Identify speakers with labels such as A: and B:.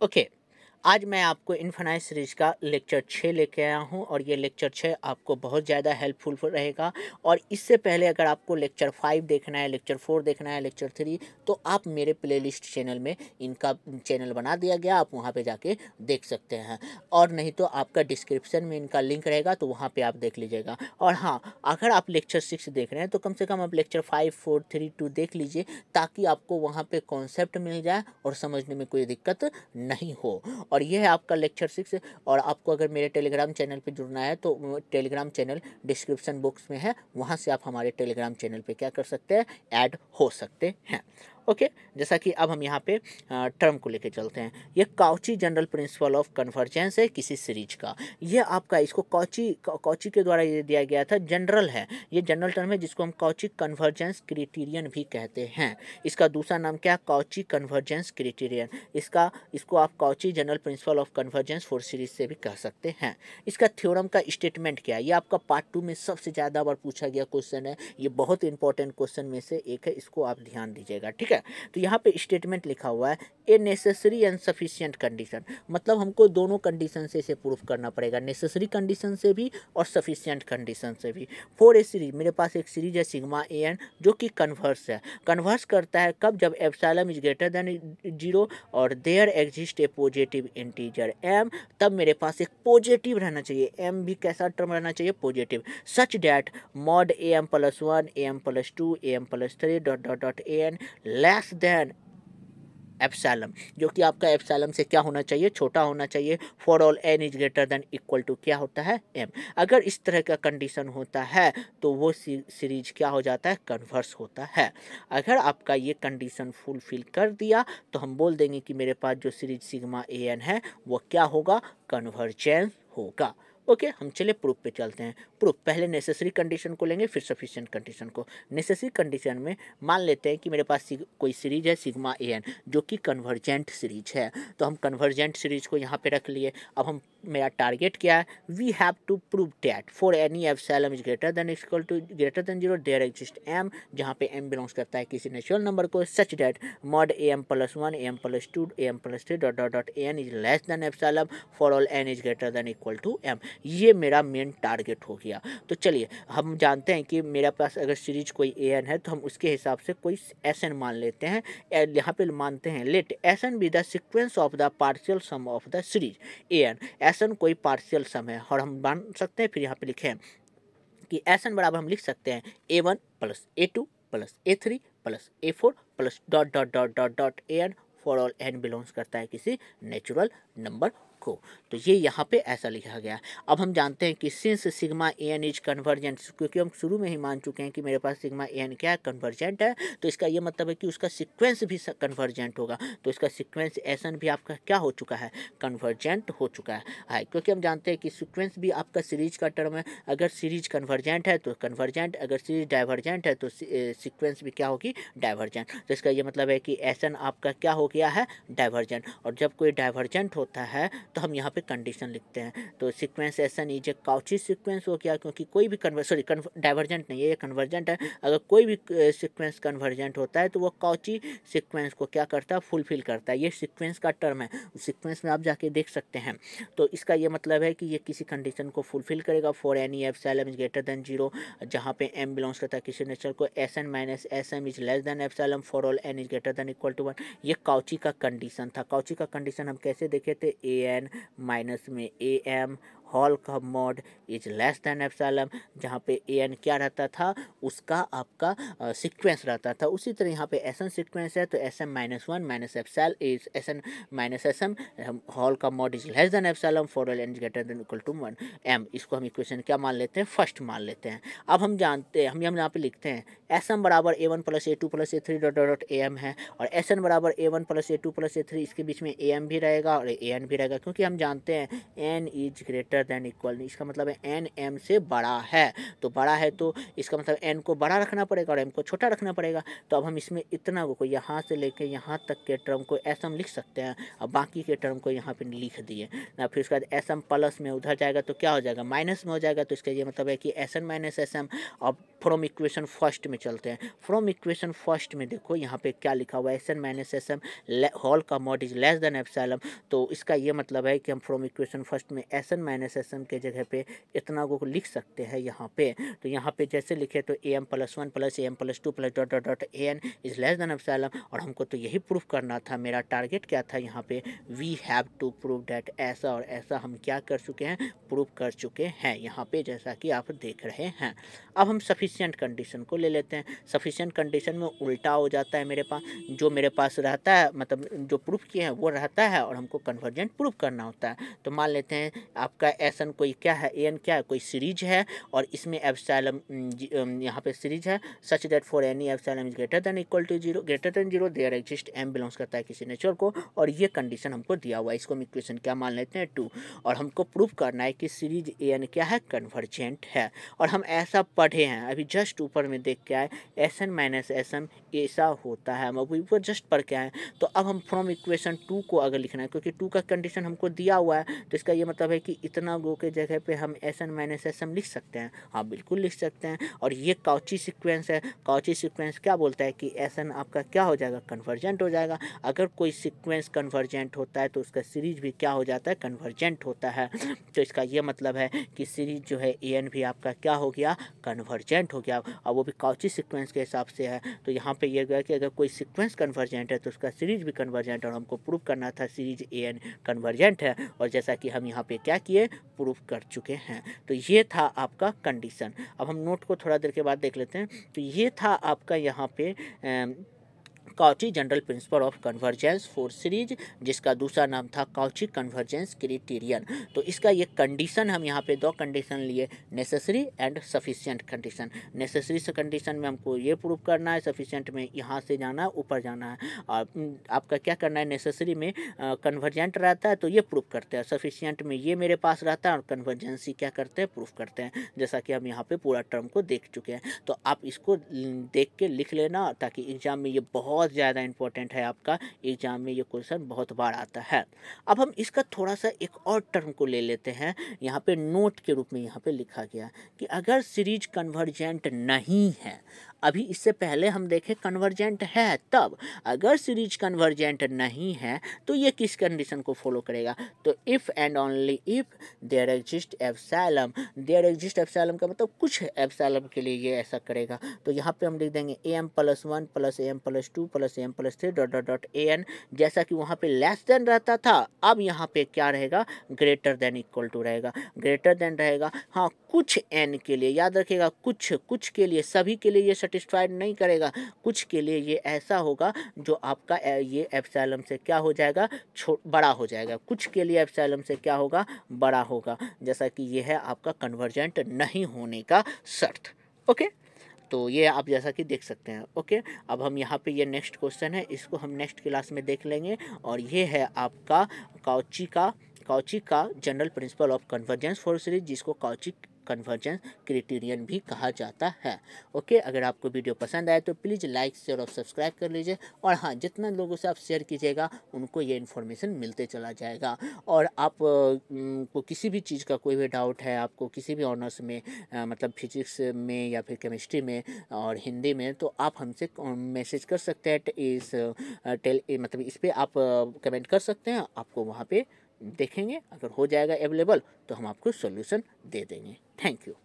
A: Okay आज मैं आपको इन्फनाइज सीरीज का लेक्चर छः लेके आया हूँ और ये लेक्चर छः आपको बहुत ज़्यादा हेल्पफुल रहेगा और इससे पहले अगर आपको लेक्चर फाइव देखना है लेक्चर फोर देखना है लेक्चर थ्री तो आप मेरे प्लेलिस्ट चैनल में इनका चैनल बना दिया गया आप वहाँ पे जाके देख सकते हैं और नहीं तो आपका डिस्क्रिप्शन में इनका लिंक रहेगा तो वहाँ पर आप देख लीजिएगा और हाँ अगर आप लेक्चर सिक्स देख रहे हैं तो कम से कम आप lecture five four three two देख लीजिए ताकि आपको वहाँ पर कॉन्सेप्ट मिल जाए और समझने में कोई दिक्कत नहीं हो और ये है आपका लेक्चर सिक्स और आपको अगर मेरे टेलीग्राम चैनल पर जुड़ना है तो टेलीग्राम चैनल डिस्क्रिप्शन बॉक्स में है वहाँ से आप हमारे टेलीग्राम चैनल पर क्या कर सकते हैं ऐड हो सकते हैं ओके जैसा कि अब हम यहाँ पे टर्म को लेके चलते हैं ये Cauchy general principle of convergence है किसी सीरीज का ये आपका इसको कौची कौची के द्वारा ये दिया गया था जनरल है ये जनरल टर्म है जिसको हम कौची कन्वर्जेंस क्रिटेरियन भी कहते हैं इसका दूसरा नाम क्या है कौची कन्वर्जेंस क्रिटेरियन इसका इसको आप Cauchy general principle of convergence for series से भी कह सकते हैं इसका थ्योरम का स्टेटमेंट क्या है ये आपका पार्ट टू में सबसे ज़्यादा बार पूछा गया क्वेश्चन है ये बहुत इंपॉर्टेंट क्वेश्चन में से एक है इसको आप ध्यान दीजिएगा ठीक है है तो यहाँ पे स्टेटमेंट लिखा हुआ है a necessary and sufficient condition मतलब हमको दोनों कंडीशन से इसे प्रूफ करना पड़ेगा नेसेसरी कंडीशन से भी और सफिशियंट कंडीशन से भी फोर ए सीरीज मेरे पास एक सीरीज है सिग्मा ए एन जो कि कन्वर्स है कन्वर्स करता है कब जब epsilon is greater than zero और there exist a positive integer m तब मेरे पास एक पॉजिटिव रहना चाहिए एम भी कैसा टर्म रहना चाहिए positive such that mod a m plus one a m plus two a m plus three dot dot dot a n less than epsilon जो कि आपका एप्सैलम से क्या होना चाहिए छोटा होना चाहिए for all n is greater than equal to क्या होता है एम अगर इस तरह का कंडीशन होता है तो वो सीरीज क्या हो जाता है कन्वर्स होता है अगर आपका ये कंडीशन फुलफिल कर दिया तो हम बोल देंगे कि मेरे पास जो सीरीज सिग्मा ए एन है वो क्या होगा कन्वर्जेंस होगा ओके हम चले प्रूफ पे चलते हैं प्रूफ पहले नेसेसरी कंडीशन को लेंगे फिर सफिशियंट कंडीशन को नेसेसरी कंडीशन में मान लेते हैं कि मेरे पास कोई सीरीज है सिग्मा ए एन जो कि कन्वर्जेंट सीरीज है तो हम कन्वर्जेंट सीरीज को यहाँ पे रख लिए अब हम मेरा टारगेट क्या है we have to prove that for any epsilon is greater than equal to greater than zero there exist m जहाँ पे एम बिलोंग्स करता है किसी नेचुरल नंबर को such that mod a m plus one a m plus two a m plus three dot dot dot a n is less than epsilon for all n is greater than equal to m ये मेरा main target हो गया तो चलिए हम जानते हैं कि मेरे पास अगर सीरीज कोई ए एन है तो हम उसके हिसाब से कोई एस एन मान लेते हैं यहाँ पे मानते हैं let s n be the sequence of the partial sum of the series a n s n कोई पार्शियल सम है और हम मान सकते हैं फिर यहाँ पे लिखें कि एस एन बराबर हम लिख सकते हैं a one plus a two plus a three plus a four plus dot dot dot dot dot a n for all n belongs करता है किसी नेचुरल नंबर को तो ये यहाँ पे ऐसा लिखा गया अब हम जानते हैं कि since sigma a n is convergent क्योंकि हम शुरू में ही मान चुके हैं कि मेरे पास सिग्मा ए एन क्या है कन्वर्जेंट है तो इसका ये मतलब है कि उसका सिक्वेंस भी कन्वर्जेंट होगा तो इसका सिक्वेंस एस भी आपका क्या हो चुका है कन्वर्जेंट हो चुका है क्योंकि हम जानते हैं कि सिक्वेंस भी आपका सीरीज का टर्म है अगर सीरीज कन्वर्जेंट है तो कन्वर्जेंट अगर सीरीज डाइवर्जेंट है तो सिक्वेंस भी क्या होगी डाइवर्जेंट तो इसका ये मतलब है कि एस आपका क्या हो गया है डाइवर्जेंट और जब कोई डाइवर्जेंट होता है तो हम यहाँ पे कंडीशन लिखते हैं तो सीक्वेंस ऐसा नहीं जो काउची सीक्वेंस हो गया क्योंकि कोई भी कन्वर सॉरी डाइवर्जेंट नहीं है ये कन्वर्जेंट है अगर कोई भी सीक्वेंस कन्वर्जेंट होता है तो वो काउची सीक्वेंस को क्या करता है फुलफिल करता है ये सिक्वेंस का टर्म है सिक्वेंस में आप जाके देख सकते हैं तो इसका यह मतलब है कि ये किसी कंडीशन को फुलफिल करेगा for any epsilon is greater than zero जहाँ पे एम बिलोंग्स करता है किसी नेचर को s n minus s m is less than epsilon for all n is greater than equal to one ये Cauchy का condition था Cauchy का कंडीशन हम कैसे देखे थे ए एन माइनस में ए एम हॉल का mod is less than epsilon जहाँ पे ए एन क्या रहता था उसका आपका uh, रहता था उसी तरह यहाँ पे एस एन सिक्वेंस है तो s m minus one minus epsilon is s n minus s m whole का mod is less than epsilon for all n greater than equal to one m इसको हम इक्वेशन क्या मान लेते हैं first मान लेते हैं अब हम जानते हैं हम हम यहाँ पे लिखते हैं एस एम बराबर a one plus a two plus a three dot dot a m है और एस एन बराबर a one plus a two plus a three इसके बीच में ए एम भी रहेगा और ए एन भी रहेगा क्योंकि हम जानते हैं n is greater than equal इसका मतलब है एन एम से बड़ा है तो बड़ा है तो इसका मतलब एन को बड़ा रखना पड़ेगा और एम को छोटा रखना पड़ेगा तो अब हम इसमें इतना को यहाँ से लेके यहाँ तक के टर्म को एस एम लिख सकते हैं और बाकी के टर्म को यहाँ पर लिख दिए ना फिर उसके बाद एस एम प्लस में उधर जाएगा तो क्या हो जाएगा माइनस में हो जाएगा तो इसका ये मतलब है कि s n minus s m अब फ्रॉम इक्वेशन फर्स्ट में चलते हैं फ्रॉम इक्वेशन फर्स्ट में देखो यहाँ पे क्या लिखा हुआ है s n minus s m whole का mod is less than epsilon तो इसका ये मतलब है कि हम फ्रॉम इक्वेशन फर्स्ट में s n minus s m के जगह पे इतना को लिख सकते हैं यहाँ पे तो यहाँ पे जैसे लिखे तो a m plus one plus a m plus two plus dot dot dot a n is less than epsilon और हमको तो यही प्रूफ करना था मेरा टारगेट क्या था यहाँ पे we have to prove that ऐसा और ऐसा हम क्या कर चुके हैं प्रूफ कर चुके हैं यहाँ पे जैसा कि आप देख रहे हैं अब हम सफिश सफिशियंट कंडीशन को ले लेते हैं सफिशियंट कंडीशन में उल्टा हो जाता है मेरे पास जो मेरे पास रहता है मतलब जो प्रूफ किए हैं वो रहता है और हमको कन्वर्जेंट प्रूफ करना होता है तो मान लेते हैं आपका एस कोई क्या है ए एन क्या है कोई सीरीज है और इसमें एफसाइलम यहाँ पे सीरीज है such that for any epsilon is greater than equal to zero greater than zero there exist m belongs करता है किसी नेचर को और ये कंडीशन हमको दिया हुआ है इसको हम इक्वेशन क्या मान लेते हैं टू और हमको प्रूफ करना है कि सीरीज ए एन क्या है कन्वर्जेंट है और हम ऐसा पढ़े हैं अभी अभी जस्ट ऊपर में देख के आए s n minus s m ऐसा होता है हम अभी ऊपर जस्ट पढ़ के आए तो अब हम फ्रॉम इक्वेशन टू को अगर लिखना है क्योंकि टू का कंडीशन हमको दिया हुआ है तो इसका ये मतलब है कि इतना गो के जगह पे हम s n minus s m लिख सकते हैं हाँ बिल्कुल लिख सकते हैं और ये काउची सिक्वेंस है काउची सिक्वेंस क्या बोलता है कि एस एन आपका क्या हो जाएगा कन्वर्जेंट हो जाएगा अगर कोई सिक्वेंस कन्वर्जेंट होता है तो उसका सीरीज भी क्या हो जाता है कन्वर्जेंट होता है तो इसका ये मतलब है कि सीरीज जो है ए एन भी आपका क्या हो गया कन्वर्जेंट हो गया और वो भी काउची सिक्वेंस के हिसाब से है तो यहाँ पे ये गया कि अगर कोई सिक्वेंस कन्वर्जेंट है तो उसका सीरीज भी कन्वर्जेंट और हमको प्रूफ करना था सीरीज ए एन कन्वर्जेंट है और जैसा कि हम यहाँ पे क्या किए प्रूफ कर चुके हैं तो ये था आपका कंडीशन अब हम नोट को थोड़ा देर के बाद देख लेते हैं तो ये था आपका यहाँ पे Cauchy general principle of convergence for series जिसका दूसरा नाम था काउची कन्वर्जेंस क्रिटेरियन तो इसका ये कंडीशन हम यहाँ पे दो कंडीशन लिए necessary and sufficient condition necessary से कंडीशन में हमको ये प्रूव करना है सफिशियंट में यहाँ से जाना है ऊपर जाना है और आपका क्या करना है नेसेसरी में कन्वर्जेंट रहता है तो ये प्रूफ करते हैं सफिशियंट में ये मेरे पास रहता है और कन्वर्जेंसी क्या करते हैं प्रूफ करते हैं जैसा कि हम यहाँ पर पूरा टर्म को देख चुके हैं तो आप इसको देख के लिख लेना ताकि एग्जाम में ये बहुत बहुत ज़्यादा इंपॉर्टेंट है आपका एग्ज़ाम में ये क्वेश्चन बहुत बार आता है अब हम इसका थोड़ा सा एक और टर्म को ले लेते हैं यहाँ पे नोट के रूप में यहाँ पे लिखा गया कि अगर सीरीज कन्वर्जेंट नहीं है अभी इससे पहले हम देखें कन्वर्जेंट है तब अगर सीरीज कन्वर्जेंट नहीं है तो ये किस कंडीशन को फॉलो करेगा तो if and only if there exist epsilon there exist epsilon का मतलब कुछ एफसैलम के लिए ये ऐसा करेगा तो यहाँ पे हम लिख देंगे a m plus one plus a m plus two plus a m plus three dot dot dot a n जैसा कि वहाँ पे लेस देन रहता था अब यहाँ पे क्या रहेगा ग्रेटर देन इक्वल टू रहेगा ग्रेटर देन रहेगा हाँ कुछ एन के लिए याद रखेगा कुछ कुछ के लिए सभी के लिए ये सेटिस्फाइड नहीं करेगा कुछ के लिए ये ऐसा होगा जो आपका ये एफसेलम से क्या हो जाएगा छो बड़ा हो जाएगा कुछ के लिए एफसेलम से क्या होगा बड़ा होगा जैसा कि ये है आपका कन्वर्जेंट नहीं होने का शर्त ओके तो ये आप जैसा कि देख सकते हैं ओके अब हम यहाँ पे ये नेक्स्ट क्वेश्चन है इसको हम नेक्स्ट क्लास में देख लेंगे और ये है आपका काउची का काउची का general principle of convergence for series जिसको काउची कन्वर्जेंस क्रिटेरियन भी कहा जाता है ओके अगर आपको वीडियो पसंद आए तो प्लीज़ लाइक शेयर और सब्सक्राइब कर लीजिए और हाँ जितना लोगों से आप शेयर कीजिएगा उनको ये इन्फॉर्मेशन मिलते चला जाएगा और आप को किसी भी चीज़ का कोई भी डाउट है आपको किसी भी ऑनर्स में आ, मतलब फिजिक्स में या फिर केमिस्ट्री में और हिंदी में तो आप हमसे मैसेज कर सकते हैं इस टेल मतलब इस पर आप कमेंट कर सकते हैं आपको वहाँ पर देखेंगे अगर हो जाएगा अवेलेबल तो हम आपको सोल्यूशन दे देंगे थैंक यू